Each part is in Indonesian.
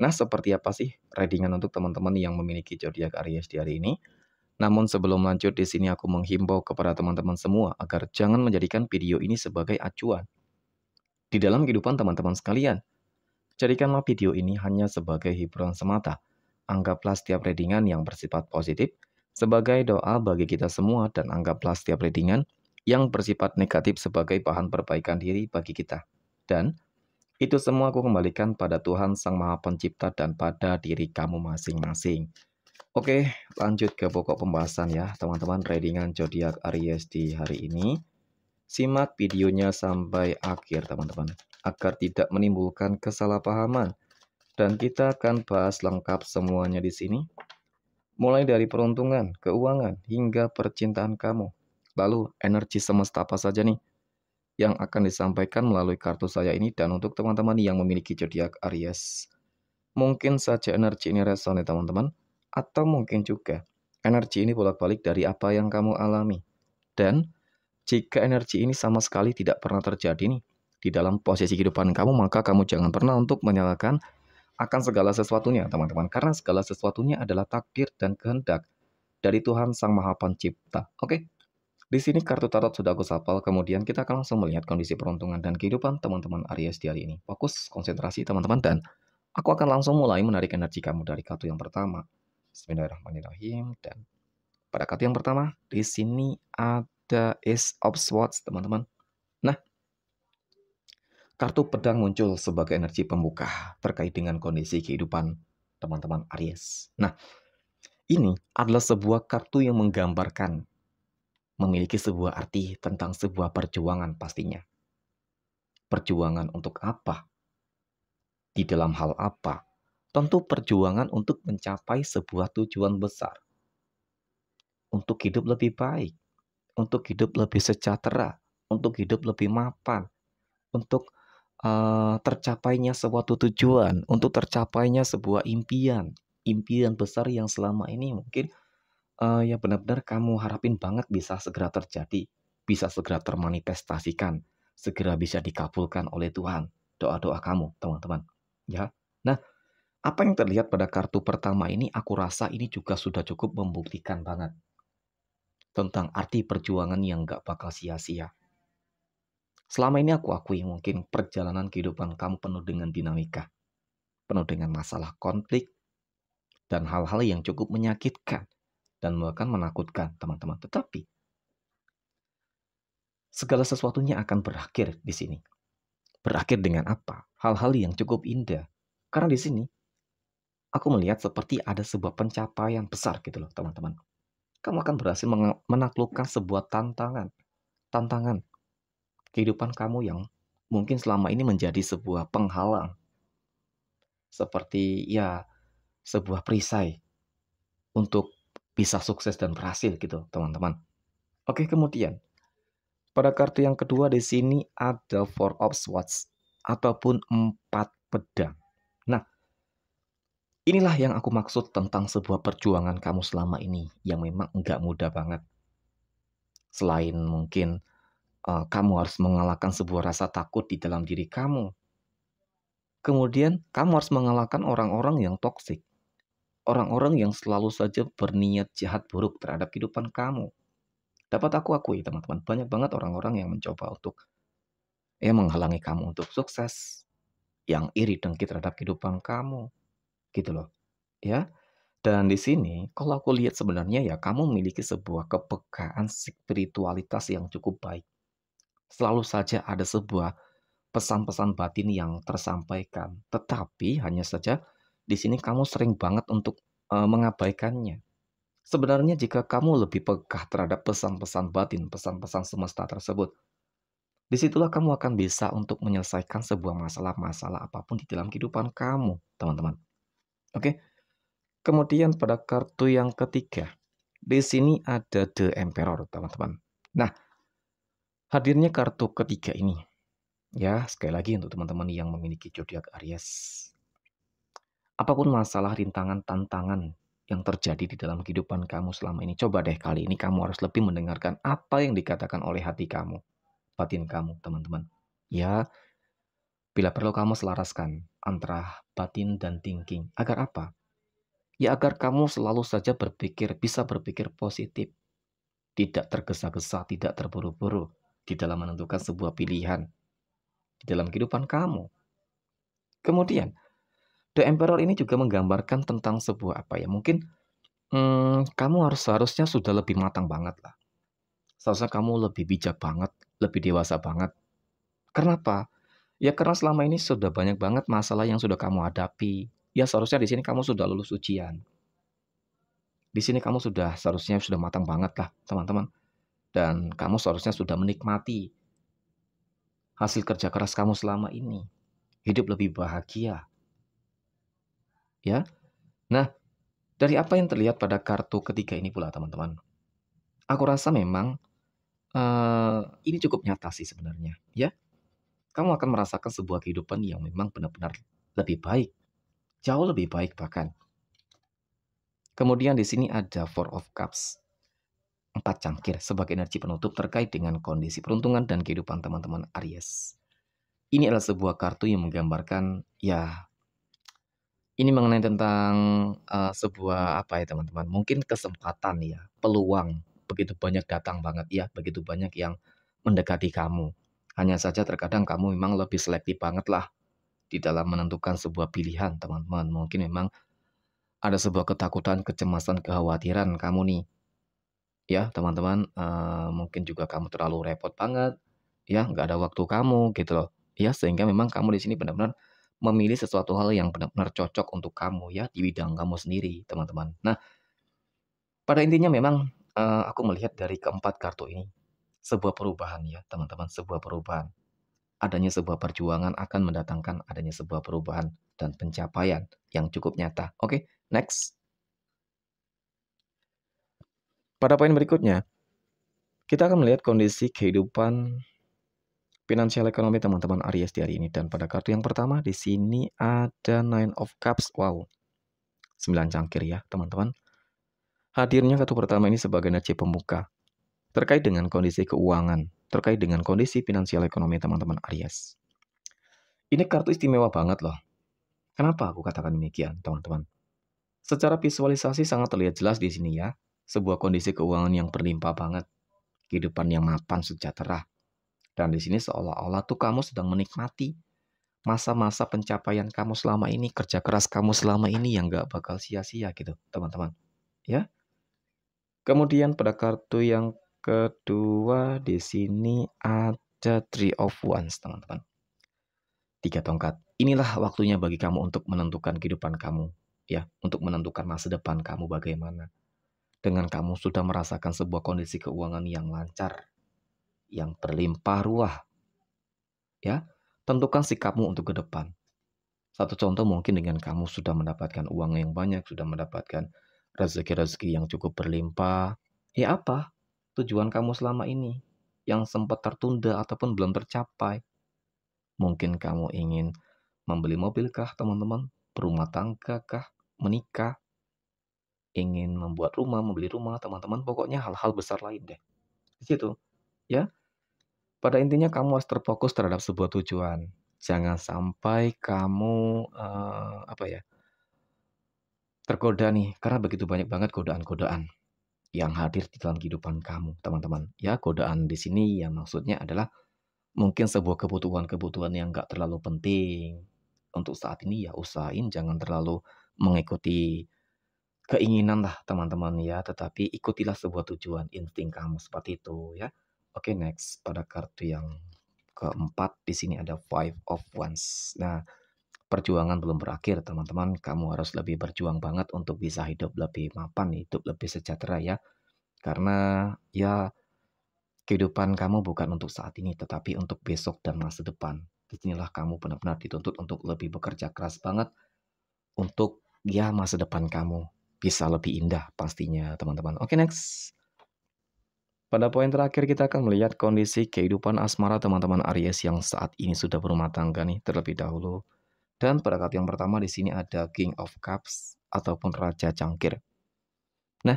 Nah, seperti apa sih readingan untuk teman-teman yang memiliki zodiak Aries di hari ini? Namun sebelum lanjut di sini aku menghimbau kepada teman-teman semua agar jangan menjadikan video ini sebagai acuan di dalam kehidupan teman-teman sekalian. Jadikanlah video ini hanya sebagai hiburan semata. Anggaplah setiap readingan yang bersifat positif sebagai doa bagi kita semua dan anggaplah setiap readingan yang bersifat negatif sebagai bahan perbaikan diri bagi kita. Dan itu semua aku kembalikan pada Tuhan Sang Maha Pencipta dan pada diri kamu masing-masing. Oke, lanjut ke pokok pembahasan ya, teman-teman Readingan zodiak Aries di hari ini. Simak videonya sampai akhir, teman-teman, agar tidak menimbulkan kesalahpahaman. Dan kita akan bahas lengkap semuanya di sini. Mulai dari peruntungan, keuangan, hingga percintaan kamu. Lalu, energi semesta apa saja nih yang akan disampaikan melalui kartu saya ini dan untuk teman-teman yang memiliki zodiak Aries. Mungkin saja energi ini reson teman-teman, atau mungkin juga energi ini bolak-balik dari apa yang kamu alami. Dan jika energi ini sama sekali tidak pernah terjadi nih di dalam posisi kehidupan kamu, maka kamu jangan pernah untuk menyalahkan akan segala sesuatunya, teman-teman. Karena segala sesuatunya adalah takdir dan kehendak dari Tuhan Sang Maha Pencipta. Oke? Okay? Di sini kartu tarot sudah aku sapal, kemudian kita akan langsung melihat kondisi peruntungan dan kehidupan teman-teman Aries di hari ini. Fokus, konsentrasi teman-teman, dan aku akan langsung mulai menarik energi kamu dari kartu yang pertama. Bismillahirrahmanirrahim. Dan pada kartu yang pertama, di sini ada Ace of Swords, teman-teman. Nah, kartu pedang muncul sebagai energi pembuka terkait dengan kondisi kehidupan teman-teman Aries. Nah, ini adalah sebuah kartu yang menggambarkan memiliki sebuah arti tentang sebuah perjuangan pastinya. Perjuangan untuk apa? Di dalam hal apa? Tentu perjuangan untuk mencapai sebuah tujuan besar. Untuk hidup lebih baik, untuk hidup lebih sejahtera, untuk hidup lebih mapan, untuk uh, tercapainya suatu tujuan, untuk tercapainya sebuah impian, impian besar yang selama ini mungkin uh, eh, yang benar-benar kamu harapin banget bisa segera terjadi, bisa segera termanifestasikan, segera bisa dikabulkan oleh Tuhan doa-doa kamu, teman-teman. Ya. Nah, apa yang terlihat pada kartu pertama ini aku rasa ini juga sudah cukup membuktikan banget tentang arti perjuangan yang gak bakal sia-sia. Selama ini aku akui mungkin perjalanan kehidupan kamu penuh dengan dinamika, penuh dengan masalah konflik, dan hal-hal yang cukup menyakitkan dan bahkan menakutkan teman-teman. Tetapi segala sesuatunya akan berakhir di sini. Berakhir dengan apa? Hal-hal yang cukup indah. Karena di sini aku melihat seperti ada sebuah pencapaian besar gitu loh, teman-teman. Kamu akan berhasil menaklukkan sebuah tantangan. Tantangan kehidupan kamu yang mungkin selama ini menjadi sebuah penghalang. Seperti ya sebuah perisai untuk bisa sukses dan berhasil gitu, teman-teman. Oke, kemudian pada kartu yang kedua di sini ada Four of Swords ataupun empat pedang. Nah, inilah yang aku maksud tentang sebuah perjuangan kamu selama ini yang memang nggak mudah banget. Selain mungkin uh, kamu harus mengalahkan sebuah rasa takut di dalam diri kamu, kemudian kamu harus mengalahkan orang-orang yang toksik orang-orang yang selalu saja berniat jahat buruk terhadap kehidupan kamu. Dapat aku akui teman-teman, banyak banget orang-orang yang mencoba untuk ya menghalangi kamu untuk sukses, yang iri dengki terhadap kehidupan kamu. Gitu loh. Ya. Dan di sini kalau aku lihat sebenarnya ya kamu memiliki sebuah kepekaan spiritualitas yang cukup baik. Selalu saja ada sebuah pesan-pesan batin yang tersampaikan, tetapi hanya saja di sini kamu sering banget untuk uh, mengabaikannya. Sebenarnya jika kamu lebih peka terhadap pesan-pesan batin, pesan-pesan semesta tersebut, disitulah kamu akan bisa untuk menyelesaikan sebuah masalah-masalah apapun di dalam kehidupan kamu, teman-teman. Oke, kemudian pada kartu yang ketiga, di sini ada The Emperor, teman-teman. Nah, hadirnya kartu ketiga ini, ya sekali lagi untuk teman-teman yang memiliki zodiak Aries, apapun masalah, rintangan, tantangan yang terjadi di dalam kehidupan kamu selama ini. Coba deh kali ini kamu harus lebih mendengarkan apa yang dikatakan oleh hati kamu, batin kamu, teman-teman. Ya, bila perlu kamu selaraskan antara batin dan thinking. Agar apa? Ya agar kamu selalu saja berpikir, bisa berpikir positif. Tidak tergesa-gesa, tidak terburu-buru di dalam menentukan sebuah pilihan di dalam kehidupan kamu. Kemudian, The Emperor ini juga menggambarkan tentang sebuah apa ya mungkin hmm, kamu harus seharusnya sudah lebih matang banget lah. Seharusnya kamu lebih bijak banget, lebih dewasa banget. Kenapa? Ya karena selama ini sudah banyak banget masalah yang sudah kamu hadapi. Ya seharusnya di sini kamu sudah lulus ujian. Di sini kamu sudah seharusnya sudah matang banget lah, teman-teman. Dan kamu seharusnya sudah menikmati hasil kerja keras kamu selama ini. Hidup lebih bahagia, ya. Nah, dari apa yang terlihat pada kartu ketiga ini pula teman-teman. Aku rasa memang uh, ini cukup nyata sih sebenarnya, ya. Kamu akan merasakan sebuah kehidupan yang memang benar-benar lebih baik. Jauh lebih baik bahkan. Kemudian di sini ada Four of Cups. Empat cangkir sebagai energi penutup terkait dengan kondisi peruntungan dan kehidupan teman-teman Aries. Ini adalah sebuah kartu yang menggambarkan ya ini mengenai tentang uh, sebuah apa ya teman-teman? Mungkin kesempatan ya, peluang begitu banyak datang banget ya, begitu banyak yang mendekati kamu. Hanya saja terkadang kamu memang lebih selektif banget lah di dalam menentukan sebuah pilihan, teman-teman. Mungkin memang ada sebuah ketakutan, kecemasan, kekhawatiran kamu nih. Ya, teman-teman, uh, mungkin juga kamu terlalu repot banget, ya, nggak ada waktu kamu gitu loh. Ya, sehingga memang kamu di sini benar-benar memilih sesuatu hal yang benar-benar cocok untuk kamu ya di bidang kamu sendiri, teman-teman. Nah, pada intinya memang uh, aku melihat dari keempat kartu ini sebuah perubahan ya, teman-teman, sebuah perubahan. Adanya sebuah perjuangan akan mendatangkan adanya sebuah perubahan dan pencapaian yang cukup nyata. Oke, okay, next. Pada poin berikutnya, kita akan melihat kondisi kehidupan Finansial Ekonomi teman-teman Aries di hari ini. Dan pada kartu yang pertama di sini ada Nine of Cups. Wow, 9 cangkir ya teman-teman. Hadirnya kartu pertama ini sebagai energi pembuka. Terkait dengan kondisi keuangan, terkait dengan kondisi finansial ekonomi teman-teman Aries. Ini kartu istimewa banget loh. Kenapa aku katakan demikian, teman-teman? Secara visualisasi sangat terlihat jelas di sini ya, sebuah kondisi keuangan yang berlimpah banget, kehidupan yang mapan sejahtera, dan di sini seolah-olah tuh kamu sedang menikmati masa-masa pencapaian kamu selama ini, kerja keras kamu selama ini yang gak bakal sia-sia gitu, teman-teman. Ya. Kemudian pada kartu yang kedua di sini ada Three of Wands, teman-teman. Tiga tongkat. Inilah waktunya bagi kamu untuk menentukan kehidupan kamu, ya, untuk menentukan masa depan kamu bagaimana. Dengan kamu sudah merasakan sebuah kondisi keuangan yang lancar, yang berlimpah ruah. Ya, tentukan sikapmu untuk ke depan. Satu contoh mungkin dengan kamu sudah mendapatkan uang yang banyak, sudah mendapatkan rezeki-rezeki yang cukup berlimpah. Ya apa? Tujuan kamu selama ini yang sempat tertunda ataupun belum tercapai. Mungkin kamu ingin membeli mobil kah, teman-teman? Berumah tangga kah? Menikah? Ingin membuat rumah, membeli rumah, teman-teman? Pokoknya hal-hal besar lain deh. Di situ, ya pada intinya kamu harus terfokus terhadap sebuah tujuan. Jangan sampai kamu uh, apa ya tergoda nih karena begitu banyak banget godaan-godaan yang hadir di dalam kehidupan kamu, teman-teman. Ya, godaan di sini yang maksudnya adalah mungkin sebuah kebutuhan-kebutuhan yang nggak terlalu penting untuk saat ini ya usahain jangan terlalu mengikuti keinginan lah teman-teman ya tetapi ikutilah sebuah tujuan insting kamu seperti itu ya Oke, okay, next pada kartu yang keempat di sini ada Five of Wands. Nah, perjuangan belum berakhir, teman-teman. Kamu harus lebih berjuang banget untuk bisa hidup lebih mapan, hidup lebih sejahtera ya. Karena ya kehidupan kamu bukan untuk saat ini, tetapi untuk besok dan masa depan. Disinilah kamu benar-benar dituntut untuk lebih bekerja keras banget untuk ya masa depan kamu bisa lebih indah pastinya, teman-teman. Oke, okay, next. Pada poin terakhir kita akan melihat kondisi kehidupan asmara teman-teman Aries yang saat ini sudah berumah tangga nih terlebih dahulu. Dan pada kartu yang pertama di sini ada King of Cups ataupun Raja Cangkir. Nah,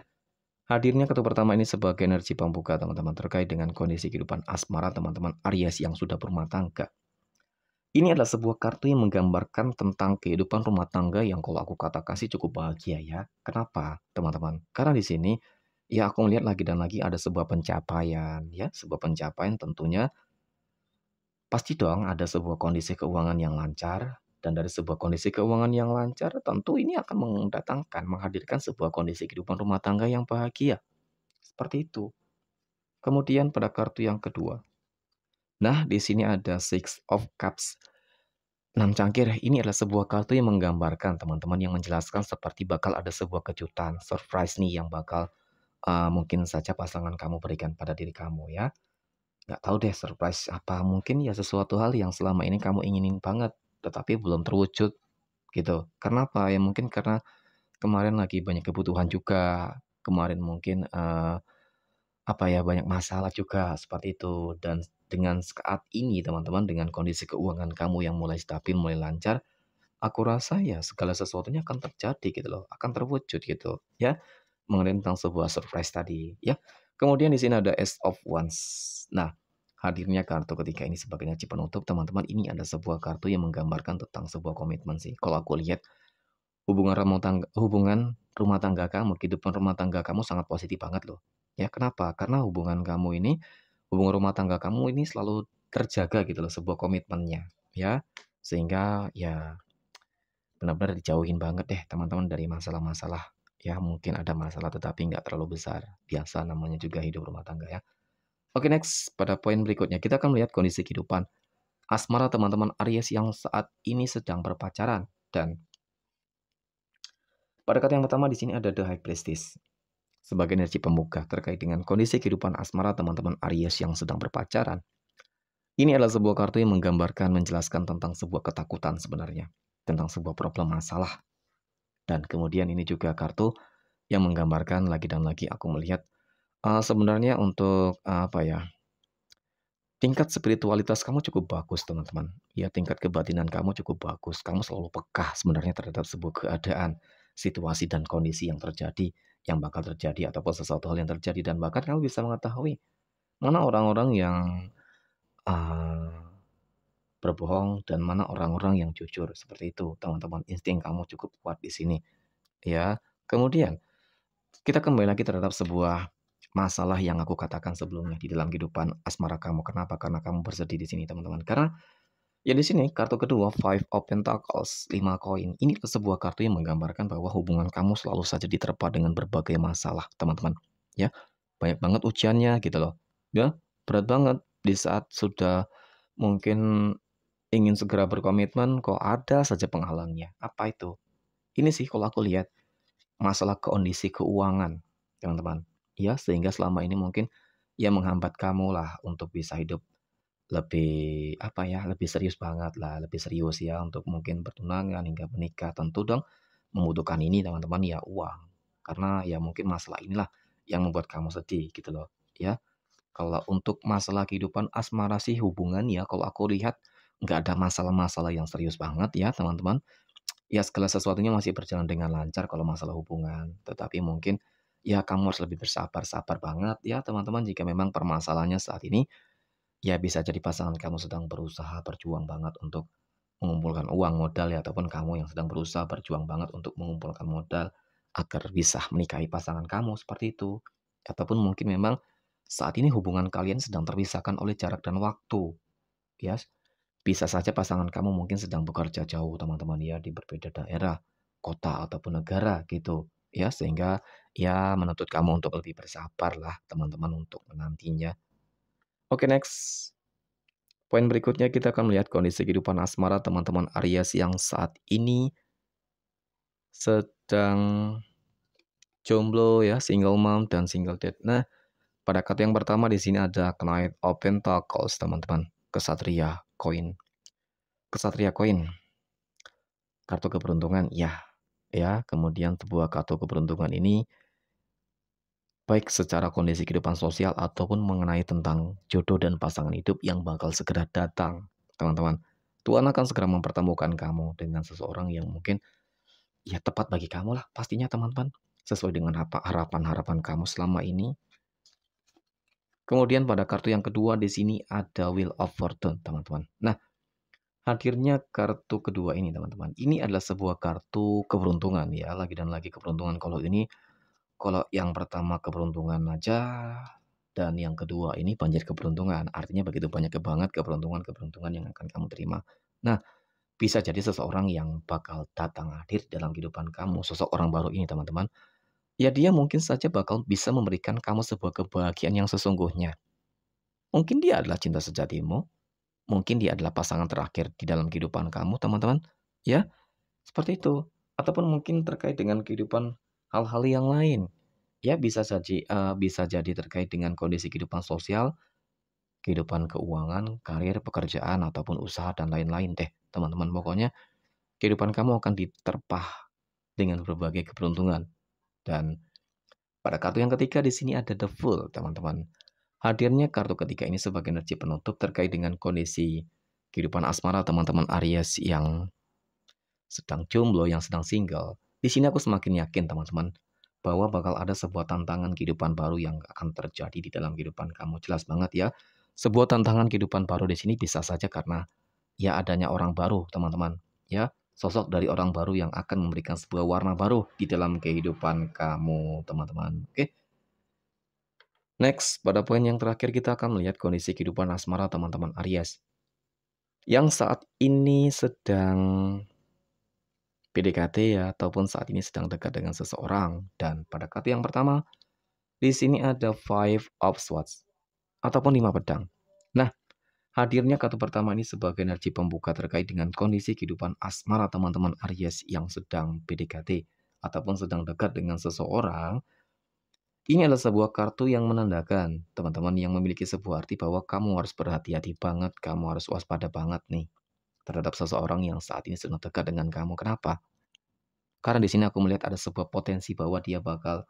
hadirnya kartu pertama ini sebagai energi pembuka teman-teman terkait dengan kondisi kehidupan asmara teman-teman Aries yang sudah berumah tangga. Ini adalah sebuah kartu yang menggambarkan tentang kehidupan rumah tangga yang kalau aku katakan sih cukup bahagia ya. Kenapa, teman-teman? Karena di sini ya aku melihat lagi dan lagi ada sebuah pencapaian ya sebuah pencapaian tentunya pasti dong ada sebuah kondisi keuangan yang lancar dan dari sebuah kondisi keuangan yang lancar tentu ini akan mendatangkan menghadirkan sebuah kondisi kehidupan rumah tangga yang bahagia seperti itu kemudian pada kartu yang kedua nah di sini ada six of cups 6 cangkir ini adalah sebuah kartu yang menggambarkan teman-teman yang menjelaskan seperti bakal ada sebuah kejutan, surprise nih yang bakal uh, mungkin saja pasangan kamu berikan pada diri kamu ya. Nggak tahu deh surprise apa. Mungkin ya sesuatu hal yang selama ini kamu inginin banget tetapi belum terwujud gitu. Karena apa Ya mungkin karena kemarin lagi banyak kebutuhan juga. Kemarin mungkin uh, apa ya banyak masalah juga seperti itu dan dengan saat ini teman-teman dengan kondisi keuangan kamu yang mulai stabil mulai lancar aku rasa ya segala sesuatunya akan terjadi gitu loh akan terwujud gitu ya mengenai tentang sebuah surprise tadi ya. Kemudian di sini ada S of Wands. Nah, hadirnya kartu ketika ini sebagai ngaji penutup, teman-teman, ini ada sebuah kartu yang menggambarkan tentang sebuah komitmen sih. Kalau aku lihat hubungan rumah tangga, hubungan rumah tangga kamu, kehidupan rumah tangga kamu sangat positif banget loh. Ya, kenapa? Karena hubungan kamu ini hubungan rumah tangga kamu ini selalu terjaga gitu loh sebuah komitmennya ya sehingga ya benar-benar dijauhin banget deh teman-teman dari masalah-masalah ya mungkin ada masalah tetapi nggak terlalu besar biasa namanya juga hidup rumah tangga ya oke next pada poin berikutnya kita akan melihat kondisi kehidupan asmara teman-teman Aries yang saat ini sedang berpacaran dan pada kata yang pertama di sini ada the high priestess sebagai energi pembuka terkait dengan kondisi kehidupan asmara teman-teman Aries yang sedang berpacaran. Ini adalah sebuah kartu yang menggambarkan menjelaskan tentang sebuah ketakutan sebenarnya, tentang sebuah problem masalah dan kemudian ini juga kartu yang menggambarkan lagi dan lagi aku melihat uh, sebenarnya untuk uh, apa ya tingkat spiritualitas kamu cukup bagus teman-teman ya tingkat kebatinan kamu cukup bagus kamu selalu peka sebenarnya terhadap sebuah keadaan situasi dan kondisi yang terjadi yang bakal terjadi ataupun sesuatu hal yang terjadi dan bahkan kamu bisa mengetahui mana orang-orang yang uh, berbohong dan mana orang-orang yang jujur. Seperti itu, teman-teman. Insting kamu cukup kuat di sini. Ya. Kemudian kita kembali lagi terhadap sebuah masalah yang aku katakan sebelumnya di dalam kehidupan asmara kamu. Kenapa? Karena kamu bersedih di sini, teman-teman. Karena ya di sini kartu kedua Five of Pentacles, lima koin. Ini sebuah kartu yang menggambarkan bahwa hubungan kamu selalu saja diterpa dengan berbagai masalah, teman-teman. Ya, banyak banget ujiannya gitu loh. Ya, berat banget di saat sudah mungkin ingin segera berkomitmen kok ada saja penghalangnya. Apa itu? Ini sih kalau aku lihat masalah kondisi keuangan, teman-teman. Ya, sehingga selama ini mungkin ya menghambat kamu lah untuk bisa hidup lebih apa ya, lebih serius banget lah, lebih serius ya untuk mungkin bertunangan hingga menikah. Tentu dong membutuhkan ini teman-teman ya uang. Karena ya mungkin masalah inilah yang membuat kamu sedih gitu loh, ya. Kalau untuk masalah kehidupan asmara sih hubungan ya kalau aku lihat nggak ada masalah-masalah yang serius banget ya teman-teman ya segala sesuatunya masih berjalan dengan lancar kalau masalah hubungan tetapi mungkin ya kamu harus lebih bersabar-sabar banget ya teman-teman jika memang permasalahannya saat ini ya bisa jadi pasangan kamu sedang berusaha berjuang banget untuk mengumpulkan uang modal ya ataupun kamu yang sedang berusaha berjuang banget untuk mengumpulkan modal agar bisa menikahi pasangan kamu seperti itu ataupun mungkin memang saat ini hubungan kalian sedang terpisahkan oleh jarak dan waktu ya bisa saja pasangan kamu mungkin sedang bekerja jauh, teman-teman ya, di berbeda daerah, kota ataupun negara gitu. Ya, sehingga ya menuntut kamu untuk lebih bersabar lah, teman-teman untuk menantinya. Oke, next. Poin berikutnya kita akan melihat kondisi kehidupan asmara teman-teman Aries yang saat ini sedang jomblo ya, single mom dan single dad. Nah, pada kata yang pertama di sini ada Knight of Pentacles, teman-teman. Kesatria, koin. Kesatria koin. Kartu keberuntungan, ya. Ya, kemudian sebuah kartu keberuntungan ini baik secara kondisi kehidupan sosial ataupun mengenai tentang jodoh dan pasangan hidup yang bakal segera datang, teman-teman. Tuhan akan segera mempertemukan kamu dengan seseorang yang mungkin ya tepat bagi kamu lah pastinya teman-teman sesuai dengan harapan-harapan kamu selama ini Kemudian pada kartu yang kedua di sini ada Wheel of Fortune, teman-teman. Nah, hadirnya kartu kedua ini, teman-teman. Ini adalah sebuah kartu keberuntungan ya, lagi dan lagi keberuntungan. Kalau ini kalau yang pertama keberuntungan aja dan yang kedua ini banjir keberuntungan. Artinya begitu banyak banget keberuntungan-keberuntungan yang akan kamu terima. Nah, bisa jadi seseorang yang bakal datang hadir dalam kehidupan kamu, sosok orang baru ini, teman-teman ya dia mungkin saja bakal bisa memberikan kamu sebuah kebahagiaan yang sesungguhnya. Mungkin dia adalah cinta sejatimu, mungkin dia adalah pasangan terakhir di dalam kehidupan kamu, teman-teman. Ya, seperti itu. Ataupun mungkin terkait dengan kehidupan hal-hal yang lain. Ya, bisa saja uh, bisa jadi terkait dengan kondisi kehidupan sosial, kehidupan keuangan, karir, pekerjaan ataupun usaha dan lain-lain deh, teman-teman. Pokoknya kehidupan kamu akan diterpah dengan berbagai keberuntungan. Dan pada kartu yang ketiga di sini ada the full, teman-teman. Hadirnya kartu ketiga ini sebagai energi penutup terkait dengan kondisi kehidupan asmara teman-teman Aries yang sedang jomblo, yang sedang single. Di sini aku semakin yakin, teman-teman, bahwa bakal ada sebuah tantangan kehidupan baru yang akan terjadi di dalam kehidupan kamu. Jelas banget ya. Sebuah tantangan kehidupan baru di sini bisa saja karena ya adanya orang baru, teman-teman. Ya, sosok dari orang baru yang akan memberikan sebuah warna baru di dalam kehidupan kamu, teman-teman. Oke. Next, pada poin yang terakhir kita akan melihat kondisi kehidupan asmara teman-teman Aries. Yang saat ini sedang PDKT ya, ataupun saat ini sedang dekat dengan seseorang. Dan pada kartu yang pertama, di sini ada Five of Swords, ataupun lima pedang. Nah, Hadirnya kartu pertama ini sebagai energi pembuka terkait dengan kondisi kehidupan asmara teman-teman Aries yang sedang PDKT ataupun sedang dekat dengan seseorang. Ini adalah sebuah kartu yang menandakan teman-teman yang memiliki sebuah arti bahwa kamu harus berhati-hati banget, kamu harus waspada banget nih terhadap seseorang yang saat ini sedang dekat dengan kamu. Kenapa? Karena di sini aku melihat ada sebuah potensi bahwa dia bakal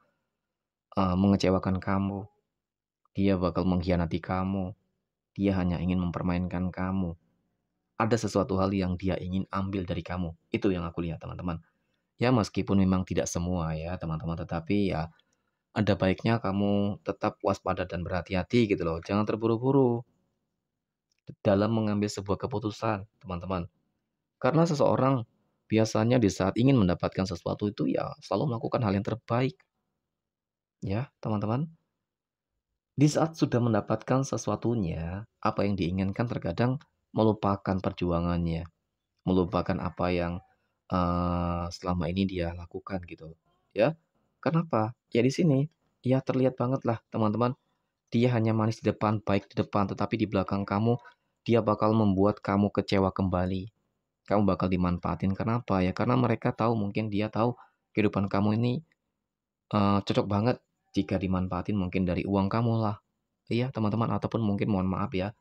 uh, mengecewakan kamu, dia bakal mengkhianati kamu, dia hanya ingin mempermainkan kamu. Ada sesuatu hal yang dia ingin ambil dari kamu. Itu yang aku lihat, teman-teman. Ya, meskipun memang tidak semua ya, teman-teman, tetapi ya ada baiknya kamu tetap waspada dan berhati-hati gitu loh. Jangan terburu-buru dalam mengambil sebuah keputusan, teman-teman. Karena seseorang biasanya di saat ingin mendapatkan sesuatu itu ya selalu melakukan hal yang terbaik. Ya, teman-teman. Di saat sudah mendapatkan sesuatunya, apa yang diinginkan terkadang melupakan perjuangannya, melupakan apa yang uh, selama ini dia lakukan gitu, ya. Kenapa? Ya di sini, ya terlihat banget lah teman-teman. Dia hanya manis di depan, baik di depan, tetapi di belakang kamu dia bakal membuat kamu kecewa kembali. Kamu bakal dimanfaatin. Kenapa? Ya karena mereka tahu mungkin dia tahu kehidupan kamu ini uh, cocok banget jika dimanfaatin mungkin dari uang kamu lah iya teman-teman ataupun mungkin mohon maaf ya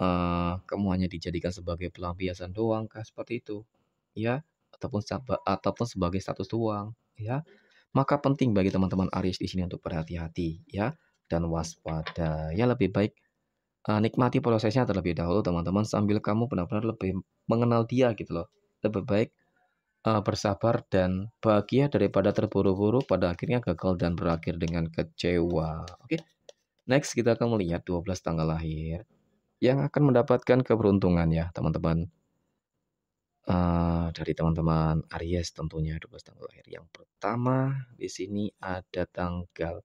uh, kamu hanya dijadikan sebagai pelampiasan doang kah seperti itu ya ataupun ataupun sebagai status doang ya maka penting bagi teman-teman Aries di sini untuk berhati-hati ya dan waspada ya lebih baik uh, nikmati prosesnya terlebih dahulu teman-teman sambil kamu benar-benar lebih mengenal dia gitu loh lebih baik uh, bersabar dan bahagia daripada terburu-buru pada akhirnya gagal dan berakhir dengan kecewa. Oke. Okay? Next kita akan melihat 12 tanggal lahir yang akan mendapatkan keberuntungan ya, teman-teman. Uh, dari teman-teman Aries tentunya 12 tanggal lahir. Yang pertama di sini ada tanggal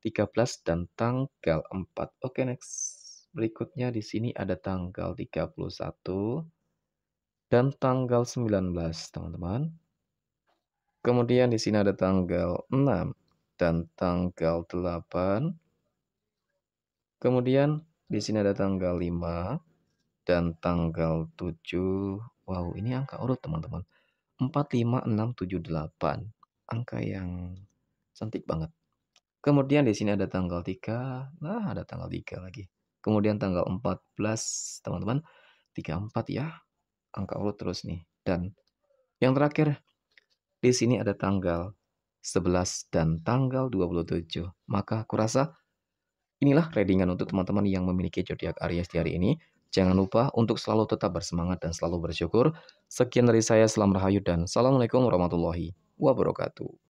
13 dan tanggal 4. Oke, okay, next. Berikutnya di sini ada tanggal 31 dan tanggal 19, teman-teman. Kemudian di sini ada tanggal 6 dan tanggal 8. Kemudian di sini ada tanggal 5 dan tanggal 7. Wow, ini angka urut, teman-teman. 4, 5, 6, 7, 8. Angka yang cantik banget. Kemudian di sini ada tanggal 3. Nah, ada tanggal 3 lagi. Kemudian tanggal 14, teman-teman. 34 ya angka urut terus nih. Dan yang terakhir, di sini ada tanggal 11 dan tanggal 27. Maka kurasa inilah readingan untuk teman-teman yang memiliki zodiak Aries di hari ini. Jangan lupa untuk selalu tetap bersemangat dan selalu bersyukur. Sekian dari saya, selamat Rahayu dan Assalamualaikum warahmatullahi wabarakatuh.